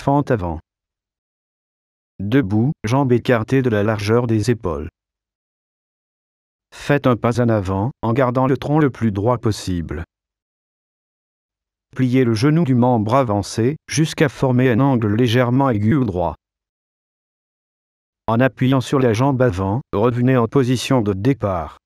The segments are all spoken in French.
fente avant. Debout, jambes écartées de la largeur des épaules. Faites un pas en avant en gardant le tronc le plus droit possible. Pliez le genou du membre avancé jusqu'à former un angle légèrement aigu ou droit. En appuyant sur la jambe avant, revenez en position de départ.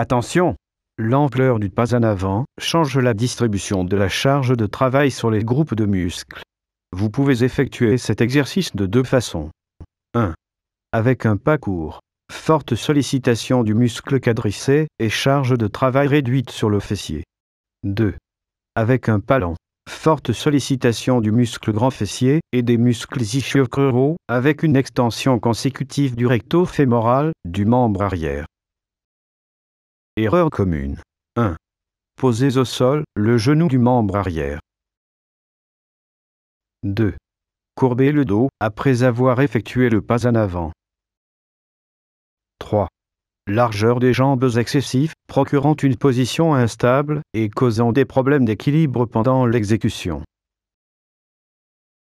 Attention, l'ampleur du pas en avant change la distribution de la charge de travail sur les groupes de muscles. Vous pouvez effectuer cet exercice de deux façons. 1. Avec un pas court, forte sollicitation du muscle quadriceps et charge de travail réduite sur le fessier. 2. Avec un pas lent, forte sollicitation du muscle grand fessier et des muscles ischio-cruraux avec une extension consécutive du recto fémoral, du membre arrière. Erreur commune. 1. Posez au sol le genou du membre arrière. 2. Courbez le dos après avoir effectué le pas en avant. 3. Largeur des jambes excessive, procurant une position instable et causant des problèmes d'équilibre pendant l'exécution.